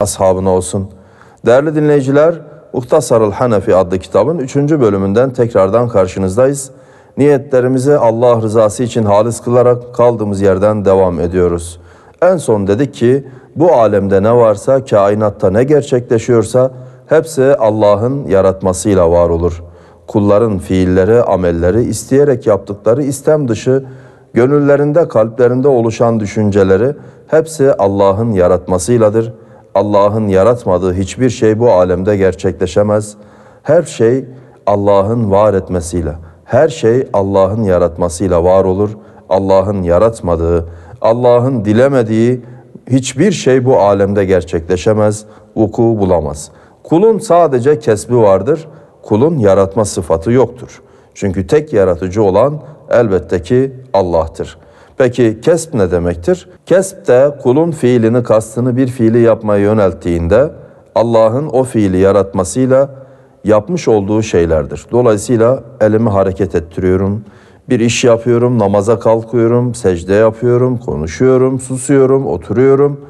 ashabına olsun. Değerli dinleyiciler, Muhtasarul Hanefi adlı kitabın 3. bölümünden tekrardan karşınızdayız. Niyetlerimizi Allah rızası için halis kılarak kaldığımız yerden devam ediyoruz. En son dedik ki bu alemde ne varsa, kainatta ne gerçekleşiyorsa hepsi Allah'ın yaratmasıyla var olur. Kulların fiilleri, amelleri, isteyerek yaptıkları istem dışı, gönüllerinde, kalplerinde oluşan düşünceleri hepsi Allah'ın yaratmasıyladır.'' Allah'ın yaratmadığı hiçbir şey bu alemde gerçekleşemez. Her şey Allah'ın var etmesiyle, her şey Allah'ın yaratmasıyla var olur. Allah'ın yaratmadığı, Allah'ın dilemediği hiçbir şey bu alemde gerçekleşemez, vuku bulamaz. Kulun sadece kesbi vardır, kulun yaratma sıfatı yoktur. Çünkü tek yaratıcı olan elbette ki Allah'tır.'' Peki kesp ne demektir? Kesp de kulun fiilini kastını bir fiili yapmaya yönelttiğinde Allah'ın o fiili yaratmasıyla yapmış olduğu şeylerdir. Dolayısıyla elimi hareket ettiriyorum, bir iş yapıyorum, namaza kalkıyorum, secde yapıyorum, konuşuyorum, susuyorum, oturuyorum.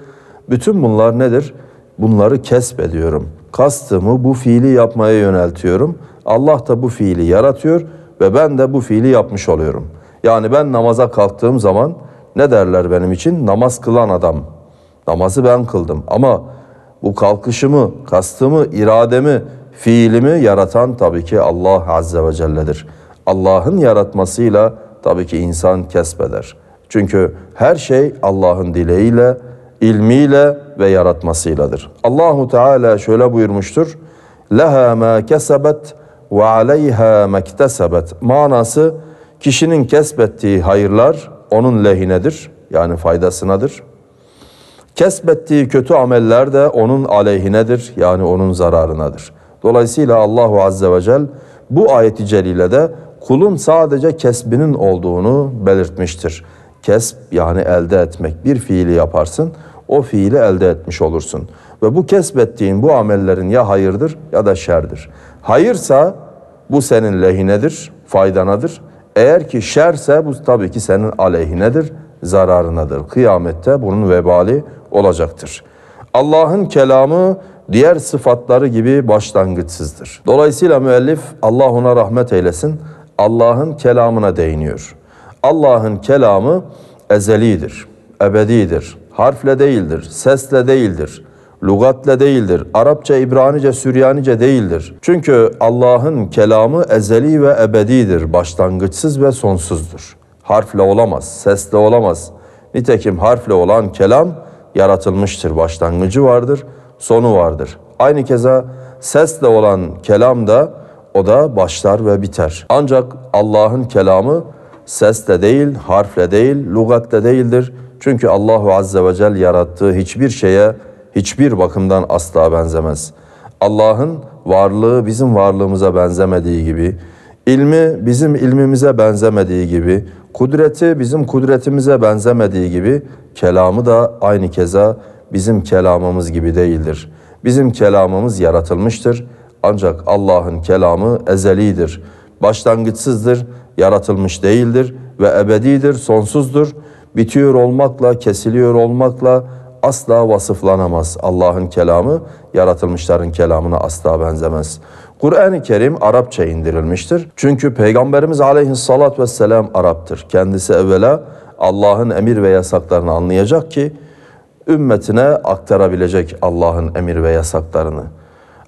Bütün bunlar nedir? Bunları kesp ediyorum. Kastımı bu fiili yapmaya yöneltiyorum. Allah da bu fiili yaratıyor ve ben de bu fiili yapmış oluyorum.'' Yani ben namaza kalktığım zaman ne derler benim için? Namaz kılan adam. Namazı ben kıldım ama bu kalkışımı, kastımı, irademi, fiilimi yaratan tabii ki Allah Azze ve Celle'dir. Allah'ın yaratmasıyla tabii ki insan kesbeder. Çünkü her şey Allah'ın dileğiyle, ilmiyle ve yaratmasıyladır. Allahu Teala şöyle buyurmuştur. Leha ma kesebet ve aleyha mektesebet. Manası Kişinin kesbettiği hayırlar onun lehinedir yani faydasınadır. Kesbettiği kötü ameller de onun aleyhinedir yani onun zararınadır. Dolayısıyla Allahu Azze ve Celle bu ayeti celilede kulun sadece kesbinin olduğunu belirtmiştir. Kesb yani elde etmek. Bir fiili yaparsın, o fiili elde etmiş olursun. Ve bu kesbettiğin bu amellerin ya hayırdır ya da şerdir. Hayırsa bu senin lehinedir, faydanadır. Eğer ki şerse bu tabii ki senin aleyhinedir, zararınadır. Kıyamette bunun vebali olacaktır. Allah'ın kelamı diğer sıfatları gibi başlangıçsızdır. Dolayısıyla müellif Allah ona rahmet eylesin Allah'ın kelamına değiniyor. Allah'ın kelamı ezelidir, ebedidir. Harfle değildir, sesle değildir, lugatle değildir. Arapça, İbranice, Süryanice değildir. Çünkü Allah'ın kelamı ezeli ve ebedidir, başlangıçsız ve sonsuzdur. Harfle olamaz, sesle olamaz. Nitekim harfle olan kelam yaratılmıştır, başlangıcı vardır, sonu vardır. Aynı keza sesle olan kelam da o da başlar ve biter. Ancak Allah'ın kelamı sesle değil, harfle değil, lugatle değildir. Çünkü Allahu Azze ve Celle yarattığı hiçbir şeye hiçbir bakımdan asla benzemez. Allah'ın varlığı bizim varlığımıza benzemediği gibi, ilmi bizim ilmimize benzemediği gibi, kudreti bizim kudretimize benzemediği gibi, kelamı da aynı keza bizim kelamımız gibi değildir. Bizim kelamımız yaratılmıştır. Ancak Allah'ın kelamı ezelidir. Başlangıçsızdır, yaratılmış değildir ve ebedidir, sonsuzdur. Bitiyor olmakla, kesiliyor olmakla, asla vasıflanamaz. Allah'ın kelamı yaratılmışların kelamına asla benzemez. Kur'an-ı Kerim Arapça indirilmiştir. Çünkü Peygamberimiz aleyhissalatü vesselam Arap'tır. Kendisi evvela Allah'ın emir ve yasaklarını anlayacak ki ümmetine aktarabilecek Allah'ın emir ve yasaklarını.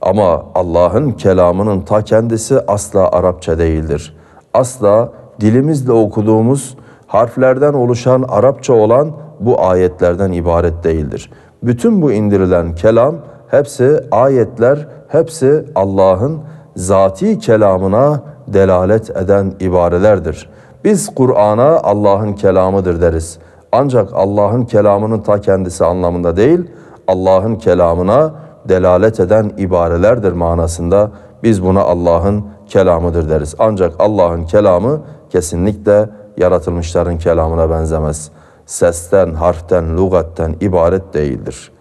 Ama Allah'ın kelamının ta kendisi asla Arapça değildir. Asla dilimizle okuduğumuz harflerden oluşan Arapça olan bu ayetlerden ibaret değildir. Bütün bu indirilen kelam hepsi ayetler, hepsi Allah'ın zati kelamına delalet eden ibarelerdir. Biz Kur'an'a Allah'ın kelamıdır deriz. Ancak Allah'ın kelamının ta kendisi anlamında değil, Allah'ın kelamına delalet eden ibarelerdir manasında biz buna Allah'ın kelamıdır deriz. Ancak Allah'ın kelamı kesinlikle yaratılmışların kelamına benzemez.'' sesten, harften, lügatten ibaret değildir.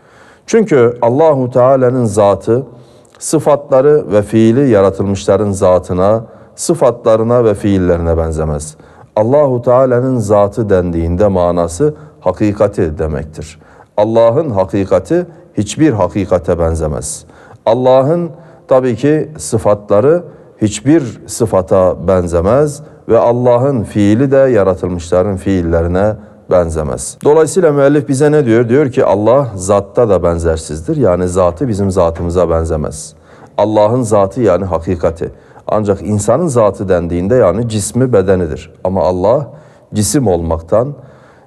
Çünkü Allahu Teala'nın zatı, sıfatları ve fiili yaratılmışların zatına, sıfatlarına ve fiillerine benzemez. Allahu Teala'nın zatı dendiğinde manası hakikati demektir. Allah'ın hakikati hiçbir hakikate benzemez. Allah'ın tabii ki sıfatları hiçbir sıfata benzemez ve Allah'ın fiili de yaratılmışların fiillerine benzemez. Dolayısıyla müellif bize ne diyor? Diyor ki Allah zatta da benzersizdir. Yani zatı bizim zatımıza benzemez. Allah'ın zatı yani hakikati. Ancak insanın zatı dendiğinde yani cismi bedenidir. Ama Allah cisim olmaktan,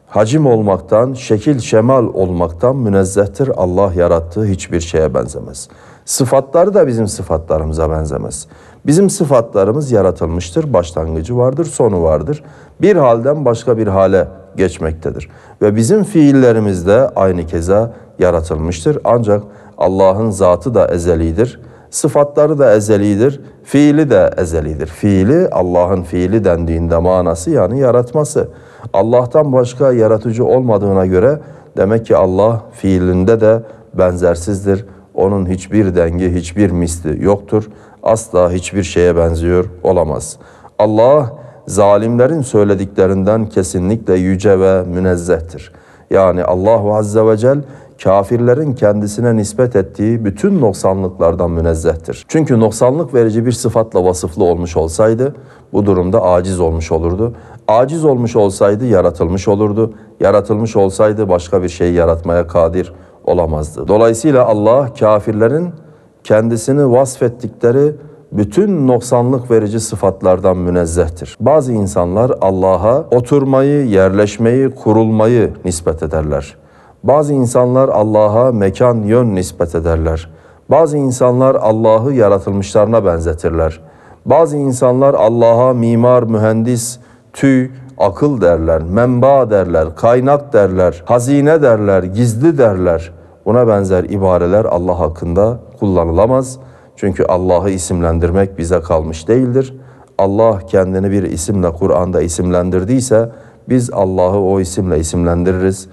hacim olmaktan, şekil şemal olmaktan münezzehtir. Allah yarattığı hiçbir şeye benzemez. Sıfatları da bizim sıfatlarımıza benzemez. Bizim sıfatlarımız yaratılmıştır, başlangıcı vardır, sonu vardır. Bir halden başka bir hale geçmektedir. Ve bizim fiillerimiz de aynı keza yaratılmıştır. Ancak Allah'ın zatı da ezelidir, sıfatları da ezelidir, fiili de ezelidir. Fiili Allah'ın fiili dendiğinde manası yani yaratması. Allah'tan başka yaratıcı olmadığına göre demek ki Allah fiilinde de benzersizdir. Onun hiçbir dengi, hiçbir misli yoktur. Asla hiçbir şeye benziyor olamaz. Allah zalimlerin söylediklerinden kesinlikle yüce ve münezzehtir. Yani Allahu Azze ve Celle kafirlerin kendisine nispet ettiği bütün noksanlıklardan münezzehtir. Çünkü noksanlık verici bir sıfatla vasıflı olmuş olsaydı bu durumda aciz olmuş olurdu. Aciz olmuş olsaydı yaratılmış olurdu. Yaratılmış olsaydı başka bir şey yaratmaya kadir olamazdı. Dolayısıyla Allah kafirlerin kendisini vasfettikleri bütün noksanlık verici sıfatlardan münezzehtir. Bazı insanlar Allah'a oturmayı, yerleşmeyi, kurulmayı nispet ederler. Bazı insanlar Allah'a mekan, yön nispet ederler. Bazı insanlar Allah'ı yaratılmışlarına benzetirler. Bazı insanlar Allah'a mimar, mühendis, tüy, akıl derler, menba derler, kaynak derler, hazine derler, gizli derler. Buna benzer ibareler Allah hakkında kullanılamaz.'' Çünkü Allah'ı isimlendirmek bize kalmış değildir. Allah kendini bir isimle Kur'an'da isimlendirdiyse biz Allah'ı o isimle isimlendiririz.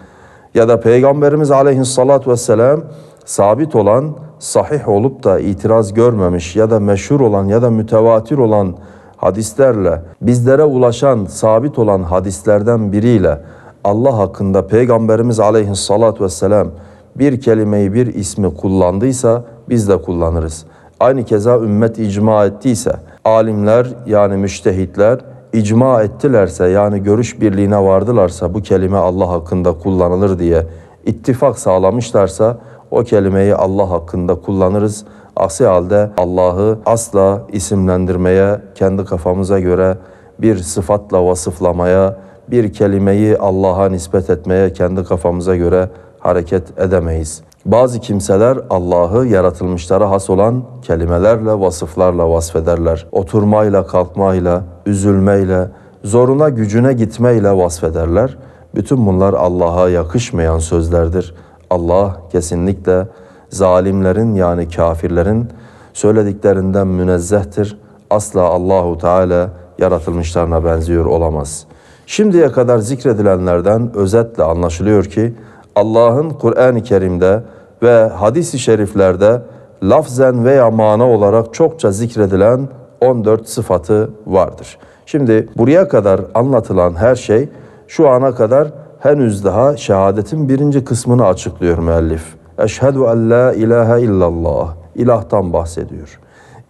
Ya da Peygamberimiz aleyhissalatü vesselam sabit olan, sahih olup da itiraz görmemiş ya da meşhur olan ya da mütevatir olan hadislerle, bizlere ulaşan, sabit olan hadislerden biriyle Allah hakkında Peygamberimiz aleyhissalatü vesselam bir kelimeyi bir ismi kullandıysa biz de kullanırız.'' aynı keza ümmet icma ettiyse, alimler yani müştehitler icma ettilerse yani görüş birliğine vardılarsa bu kelime Allah hakkında kullanılır diye ittifak sağlamışlarsa o kelimeyi Allah hakkında kullanırız. Aksi halde Allah'ı asla isimlendirmeye, kendi kafamıza göre bir sıfatla vasıflamaya, bir kelimeyi Allah'a nispet etmeye kendi kafamıza göre hareket edemeyiz. Bazı kimseler Allah'ı yaratılmışlara has olan kelimelerle, vasıflarla vasfederler. Oturmayla, kalkmayla, üzülmeyle, zoruna gücüne gitmeyle vasfederler. Bütün bunlar Allah'a yakışmayan sözlerdir. Allah kesinlikle zalimlerin yani kafirlerin söylediklerinden münezzehtir. Asla Allahu Teala yaratılmışlarına benziyor olamaz. Şimdiye kadar zikredilenlerden özetle anlaşılıyor ki Allah'ın Kur'an-ı Kerim'de ve hadis-i şeriflerde lafzen veya mana olarak çokça zikredilen 14 sıfatı vardır. Şimdi buraya kadar anlatılan her şey şu ana kadar henüz daha şehadetin birinci kısmını açıklıyor müellif. Eşhedü en la ilahe illallah. İlahtan bahsediyor.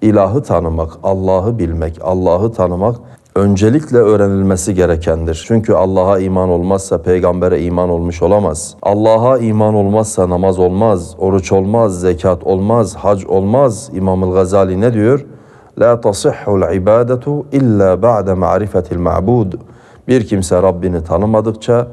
İlahı tanımak, Allah'ı bilmek, Allah'ı tanımak öncelikle öğrenilmesi gerekendir. Çünkü Allah'a iman olmazsa peygambere iman olmuş olamaz. Allah'a iman olmazsa namaz olmaz, oruç olmaz, zekat olmaz, hac olmaz. İmam-ül Gazali ne diyor? La tasihhul ibadetu illa ba'de ma'rifetil ma'bud. Bir kimse Rabbini tanımadıkça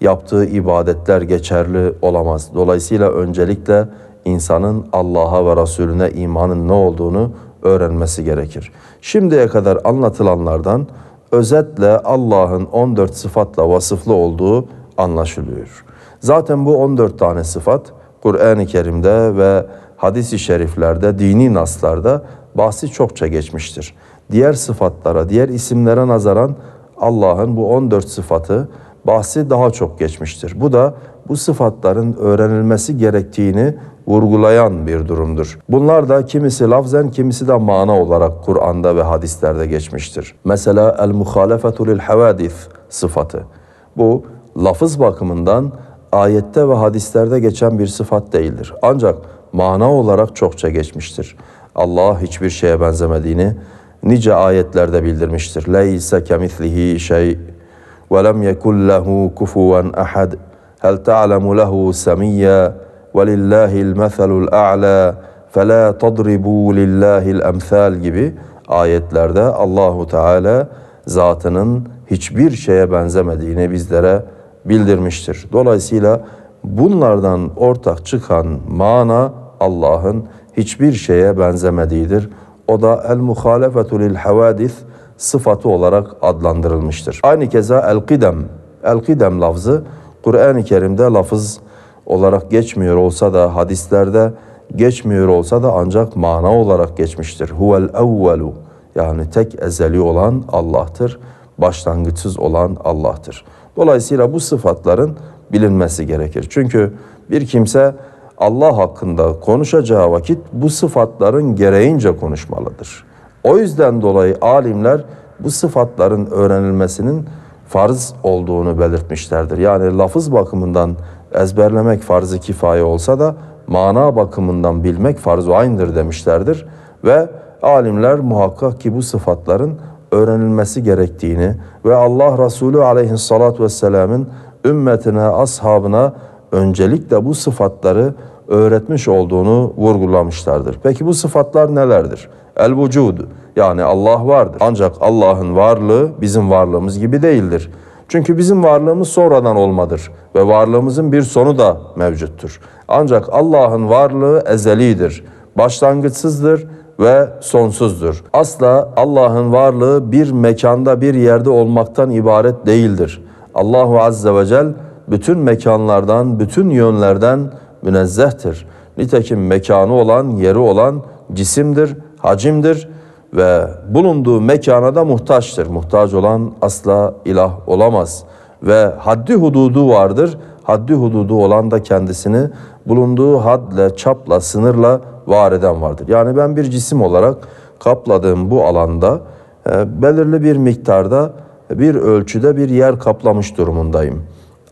yaptığı ibadetler geçerli olamaz. Dolayısıyla öncelikle insanın Allah'a ve Resulüne imanın ne olduğunu öğrenmesi gerekir. Şimdiye kadar anlatılanlardan özetle Allah'ın 14 sıfatla vasıflı olduğu anlaşılıyor. Zaten bu 14 tane sıfat Kur'an-ı Kerim'de ve hadis-i şeriflerde, dini naslarda bahsi çokça geçmiştir. Diğer sıfatlara, diğer isimlere nazaran Allah'ın bu 14 sıfatı bahsi daha çok geçmiştir. Bu da bu sıfatların öğrenilmesi gerektiğini vurgulayan bir durumdur. Bunlar da kimisi lafzen kimisi de mana olarak Kur'an'da ve hadislerde geçmiştir. Mesela el muhalefetu lil havadis sıfatı. Bu lafız bakımından ayette ve hadislerde geçen bir sıfat değildir. Ancak mana olarak çokça geçmiştir. Allah hiçbir şeye benzemediğini nice ayetlerde bildirmiştir. Leyse kemislihi şey ve lem yekul lehu kufuven ahad. Hel ta'lemu lehu semiyya velillahil meselul a'la fela tadribu lillahil emsal gibi ayetlerde Allahu Teala zatının hiçbir şeye benzemediğini bizlere bildirmiştir. Dolayısıyla bunlardan ortak çıkan mana Allah'ın hiçbir şeye benzemediğidir. O da el muhalefetu lil havadis sıfatı olarak adlandırılmıştır. Aynı keza el kidem, el kidem lafzı Kur'an-ı Kerim'de lafız olarak geçmiyor olsa da hadislerde geçmiyor olsa da ancak mana olarak geçmiştir. Huvel evvelu yani tek ezeli olan Allah'tır. Başlangıçsız olan Allah'tır. Dolayısıyla bu sıfatların bilinmesi gerekir. Çünkü bir kimse Allah hakkında konuşacağı vakit bu sıfatların gereğince konuşmalıdır. O yüzden dolayı alimler bu sıfatların öğrenilmesinin farz olduğunu belirtmişlerdir. Yani lafız bakımından ezberlemek farz-ı kifaye olsa da mana bakımından bilmek farz-ı aynıdır demişlerdir. Ve alimler muhakkak ki bu sıfatların öğrenilmesi gerektiğini ve Allah Resulü aleyhissalatü vesselamın ümmetine, ashabına öncelikle bu sıfatları öğretmiş olduğunu vurgulamışlardır. Peki bu sıfatlar nelerdir? El vücud yani Allah vardır. Ancak Allah'ın varlığı bizim varlığımız gibi değildir. Çünkü bizim varlığımız sonradan olmadır ve varlığımızın bir sonu da mevcuttur. Ancak Allah'ın varlığı ezelidir, başlangıçsızdır ve sonsuzdur. Asla Allah'ın varlığı bir mekanda bir yerde olmaktan ibaret değildir. Allahu Azze ve Celle bütün mekanlardan, bütün yönlerden münezzehtir. Nitekim mekanı olan, yeri olan cisimdir, hacimdir ve bulunduğu mekana da muhtaçtır. Muhtaç olan asla ilah olamaz ve haddi hududu vardır. Haddi hududu olan da kendisini bulunduğu hadle, çapla, sınırla var eden vardır. Yani ben bir cisim olarak kapladığım bu alanda e, belirli bir miktarda bir ölçüde bir yer kaplamış durumundayım.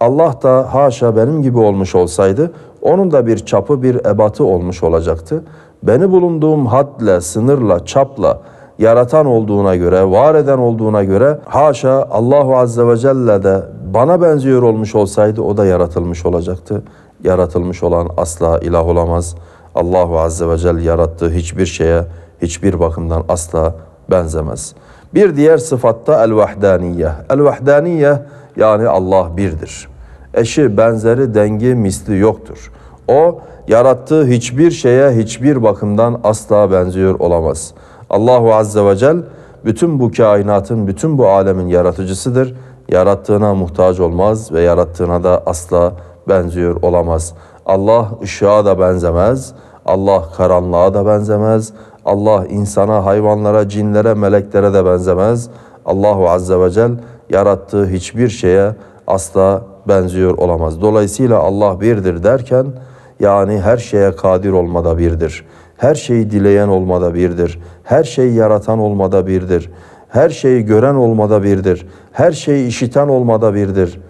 Allah da haşa benim gibi olmuş olsaydı onun da bir çapı bir ebatı olmuş olacaktı beni bulunduğum hadle, sınırla, çapla yaratan olduğuna göre, var eden olduğuna göre haşa Allahu Azze ve Celle de bana benziyor olmuş olsaydı o da yaratılmış olacaktı. Yaratılmış olan asla ilah olamaz. Allahu Azze ve Celle yarattığı hiçbir şeye hiçbir bakımdan asla benzemez. Bir diğer sıfatta el-vahdaniyye. El-vahdaniyye yani Allah birdir. Eşi, benzeri, dengi, misli yoktur. O yarattığı hiçbir şeye hiçbir bakımdan asla benziyor olamaz. Allahu Azze ve Cel bütün bu kainatın, bütün bu alemin yaratıcısıdır. Yarattığına muhtaç olmaz ve yarattığına da asla benziyor olamaz. Allah ışığa da benzemez, Allah karanlığa da benzemez, Allah insana, hayvanlara, cinlere, meleklere de benzemez. Allahu Azze ve Cel yarattığı hiçbir şeye asla benziyor olamaz. Dolayısıyla Allah birdir derken yani her şeye kadir olmada birdir. Her şeyi dileyen olmada birdir. Her şeyi yaratan olmada birdir. Her şeyi gören olmada birdir. Her şeyi işiten olmada birdir.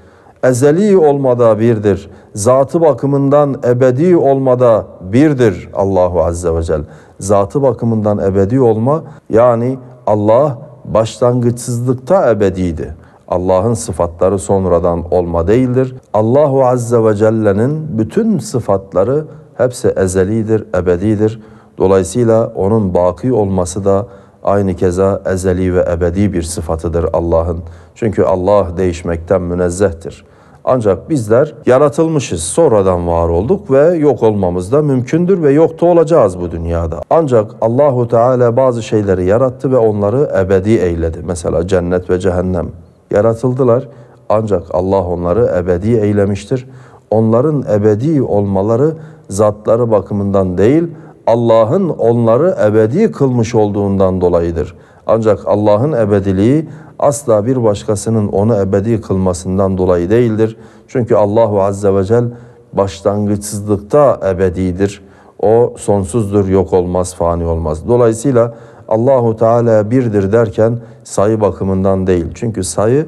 Ezeli olmada birdir. Zatı bakımından ebedi olmada birdir Allahu Azze ve Celle. Zatı bakımından ebedi olma yani Allah başlangıçsızlıkta ebediydi. Allah'ın sıfatları sonradan olma değildir. Allahu Azze ve Celle'nin bütün sıfatları hepsi ezelidir, ebedidir. Dolayısıyla onun baki olması da aynı keza ezeli ve ebedi bir sıfatıdır Allah'ın. Çünkü Allah değişmekten münezzehtir. Ancak bizler yaratılmışız, sonradan var olduk ve yok olmamız da mümkündür ve yok da olacağız bu dünyada. Ancak Allahu Teala bazı şeyleri yarattı ve onları ebedi eyledi. Mesela cennet ve cehennem yaratıldılar. Ancak Allah onları ebedi eylemiştir. Onların ebedi olmaları zatları bakımından değil, Allah'ın onları ebedi kılmış olduğundan dolayıdır. Ancak Allah'ın ebediliği asla bir başkasının onu ebedi kılmasından dolayı değildir. Çünkü Allah Azze ve Celle başlangıçsızlıkta ebedidir. O sonsuzdur, yok olmaz, fani olmaz. Dolayısıyla Allahu Teala birdir derken sayı bakımından değil. Çünkü sayı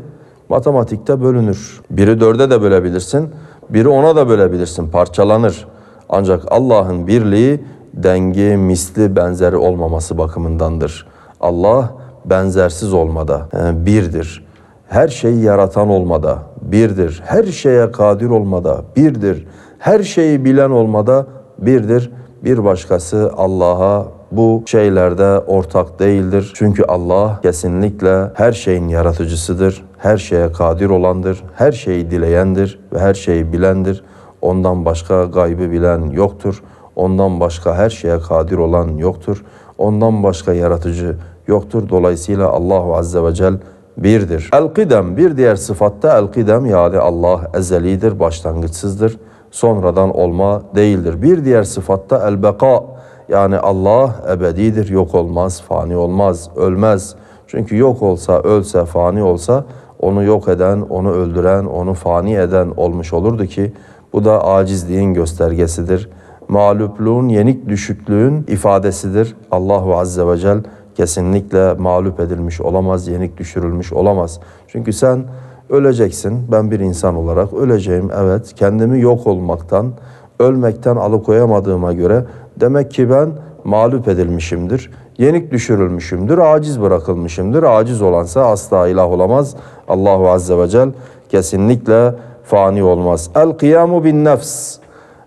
matematikte bölünür. Biri dörde de bölebilirsin, biri ona da bölebilirsin, parçalanır. Ancak Allah'ın birliği dengi, misli, benzeri olmaması bakımındandır. Allah benzersiz olmada e, birdir. Her şeyi yaratan olmada birdir. Her şeye kadir olmada birdir. Her şeyi bilen olmada birdir. Bir başkası Allah'a bu şeylerde ortak değildir. Çünkü Allah kesinlikle her şeyin yaratıcısıdır. Her şeye kadir olandır. Her şeyi dileyendir ve her şeyi bilendir. Ondan başka gaybı bilen yoktur. Ondan başka her şeye kadir olan yoktur. Ondan başka yaratıcı yoktur. Dolayısıyla Allahu Azze ve Celle birdir. El-Kidem bir diğer sıfatta El-Kidem yani Allah ezelidir, başlangıçsızdır. Sonradan olma değildir. Bir diğer sıfatta El-Beka yani Allah ebedidir, yok olmaz, fani olmaz, ölmez. Çünkü yok olsa, ölse, fani olsa onu yok eden, onu öldüren, onu fani eden olmuş olurdu ki bu da acizliğin göstergesidir. Mağlupluğun, yenik düşüklüğün ifadesidir. Allahu Azze ve Celle kesinlikle mağlup edilmiş olamaz, yenik düşürülmüş olamaz. Çünkü sen öleceksin, ben bir insan olarak öleceğim, evet. Kendimi yok olmaktan, ölmekten alıkoyamadığıma göre Demek ki ben mağlup edilmişimdir. Yenik düşürülmüşümdür, aciz bırakılmışımdır. Aciz olansa asla ilah olamaz. Allahu Azze ve Cel kesinlikle fani olmaz. El kıyamu bin nefs.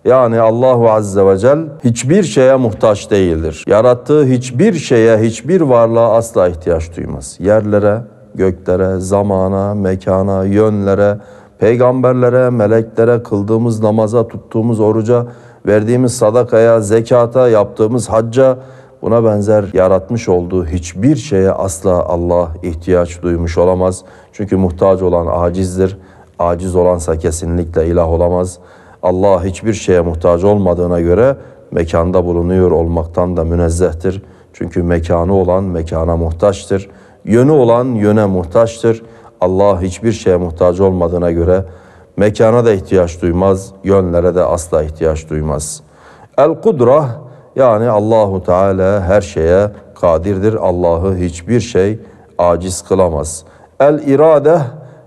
Yani Allahu Azze ve Cel hiçbir şeye muhtaç değildir. Yarattığı hiçbir şeye, hiçbir varlığa asla ihtiyaç duymaz. Yerlere, göklere, zamana, mekana, yönlere, peygamberlere, meleklere, kıldığımız namaza, tuttuğumuz oruca, verdiğimiz sadakaya, zekata, yaptığımız hacca buna benzer yaratmış olduğu hiçbir şeye asla Allah ihtiyaç duymuş olamaz. Çünkü muhtaç olan acizdir. Aciz olansa kesinlikle ilah olamaz. Allah hiçbir şeye muhtaç olmadığına göre mekanda bulunuyor olmaktan da münezzehtir. Çünkü mekanı olan mekana muhtaçtır. Yönü olan yöne muhtaçtır. Allah hiçbir şeye muhtaç olmadığına göre mekana da ihtiyaç duymaz, yönlere de asla ihtiyaç duymaz. El kudrah yani Allahu Teala her şeye kadirdir. Allah'ı hiçbir şey aciz kılamaz. El irade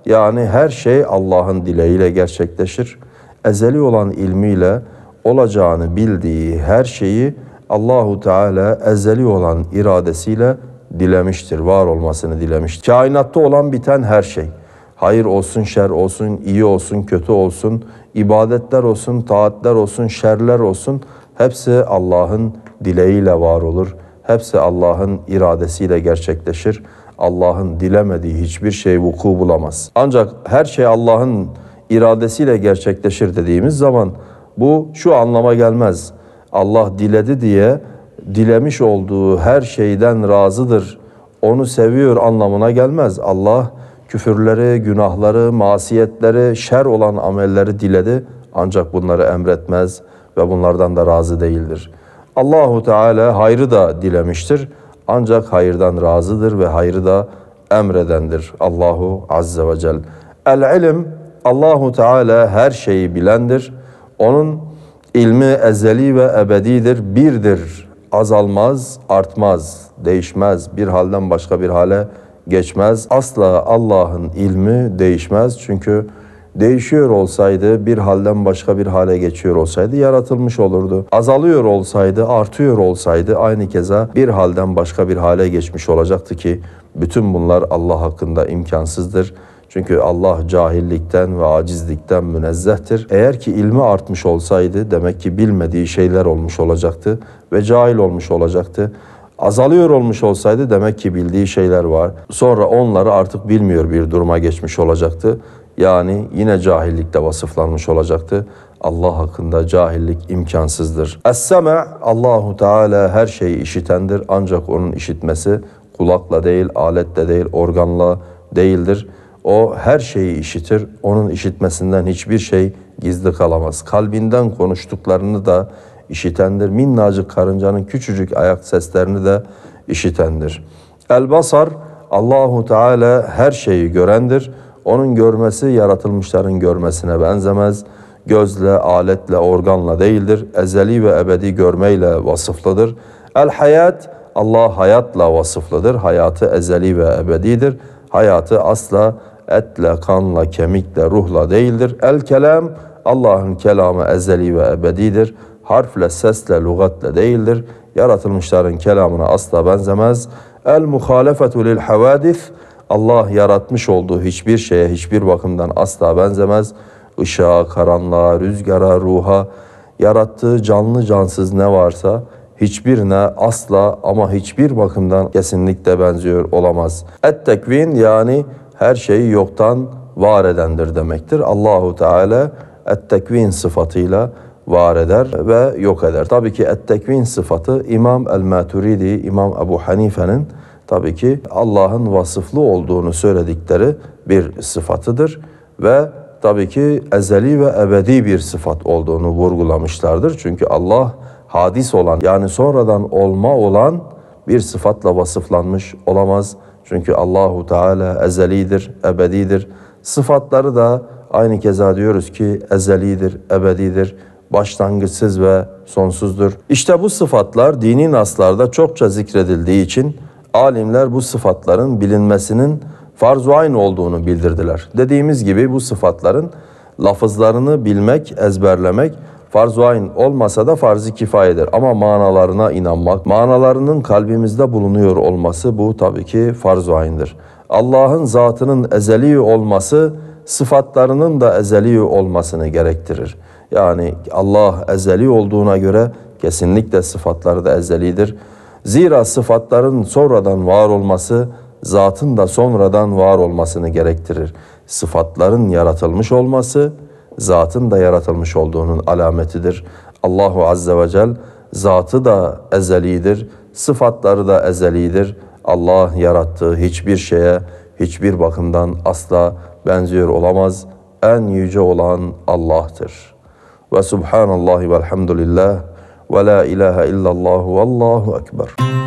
yani her şey Allah'ın dileğiyle gerçekleşir. Ezeli olan ilmiyle olacağını bildiği her şeyi Allahu Teala ezeli olan iradesiyle dilemiştir. Var olmasını dilemiştir. Kainatta olan biten her şey hayır olsun, şer olsun, iyi olsun, kötü olsun, ibadetler olsun, taatler olsun, şerler olsun hepsi Allah'ın dileğiyle var olur. Hepsi Allah'ın iradesiyle gerçekleşir. Allah'ın dilemediği hiçbir şey vuku bulamaz. Ancak her şey Allah'ın iradesiyle gerçekleşir dediğimiz zaman bu şu anlama gelmez. Allah diledi diye dilemiş olduğu her şeyden razıdır. Onu seviyor anlamına gelmez. Allah küfürleri, günahları, masiyetleri, şer olan amelleri diledi ancak bunları emretmez ve bunlardan da razı değildir. Allahu Teala hayrı da dilemiştir ancak hayırdan razıdır ve hayrı da emredendir Allahu Azze ve Celle. El ilim Allahu Teala her şeyi bilendir. Onun ilmi ezeli ve ebedidir, birdir. Azalmaz, artmaz, değişmez. Bir halden başka bir hale geçmez. Asla Allah'ın ilmi değişmez. Çünkü değişiyor olsaydı bir halden başka bir hale geçiyor olsaydı yaratılmış olurdu. Azalıyor olsaydı, artıyor olsaydı aynı keza bir halden başka bir hale geçmiş olacaktı ki bütün bunlar Allah hakkında imkansızdır. Çünkü Allah cahillikten ve acizlikten münezzehtir. Eğer ki ilmi artmış olsaydı demek ki bilmediği şeyler olmuş olacaktı ve cahil olmuş olacaktı azalıyor olmuş olsaydı demek ki bildiği şeyler var. Sonra onları artık bilmiyor bir duruma geçmiş olacaktı. Yani yine cahillikle vasıflanmış olacaktı. Allah hakkında cahillik imkansızdır. es Allahu Teala her şeyi işitendir ancak onun işitmesi kulakla değil, aletle değil, organla değildir. O her şeyi işitir. Onun işitmesinden hiçbir şey gizli kalamaz. Kalbinden konuştuklarını da işitendir. Minnacık karıncanın küçücük ayak seslerini de işitendir. El basar Allahu Teala her şeyi görendir. Onun görmesi yaratılmışların görmesine benzemez. Gözle, aletle, organla değildir. Ezeli ve ebedi görmeyle vasıflıdır. El hayat Allah hayatla vasıflıdır. Hayatı ezeli ve ebedidir. Hayatı asla etle, kanla, kemikle, ruhla değildir. El kelam Allah'ın kelamı ezeli ve ebedidir harfle, sesle, lügatle değildir. Yaratılmışların kelamına asla benzemez. El muhalefetu lil havadis Allah yaratmış olduğu hiçbir şeye hiçbir bakımdan asla benzemez. Işığa, karanlığa, rüzgara, ruha, yarattığı canlı cansız ne varsa hiçbirine asla ama hiçbir bakımdan kesinlikle benziyor olamaz. Et tekvin yani her şeyi yoktan var edendir demektir. Allahu Teala et tekvin sıfatıyla var eder ve yok eder. Tabii ki ettekvin tekvin sıfatı İmam el-Maturidi, İmam Ebu Hanife'nin tabii ki Allah'ın vasıflı olduğunu söyledikleri bir sıfatıdır ve tabii ki ezeli ve ebedi bir sıfat olduğunu vurgulamışlardır. Çünkü Allah hadis olan yani sonradan olma olan bir sıfatla vasıflanmış olamaz. Çünkü Allahu Teala ezelidir, ebedidir. Sıfatları da aynı keza diyoruz ki ezelidir, ebedidir başlangıçsız ve sonsuzdur. İşte bu sıfatlar dini naslarda çokça zikredildiği için alimler bu sıfatların bilinmesinin farz-u ayn olduğunu bildirdiler. Dediğimiz gibi bu sıfatların lafızlarını bilmek, ezberlemek farz-u ayn olmasa da farz-ı kifayedir. Ama manalarına inanmak, manalarının kalbimizde bulunuyor olması bu tabii ki farz-u Allah'ın zatının ezeli olması sıfatlarının da ezeli olmasını gerektirir. Yani Allah ezeli olduğuna göre kesinlikle sıfatları da ezelidir. Zira sıfatların sonradan var olması zatın da sonradan var olmasını gerektirir. Sıfatların yaratılmış olması zatın da yaratılmış olduğunun alametidir. Allahu azze ve cel zatı da ezelidir, sıfatları da ezelidir. Allah yarattığı hiçbir şeye hiçbir bakımdan asla benziyor olamaz. En yüce olan Allah'tır.'' وسبحان الله والحمد لله ولا إله إلا الله والله أكبر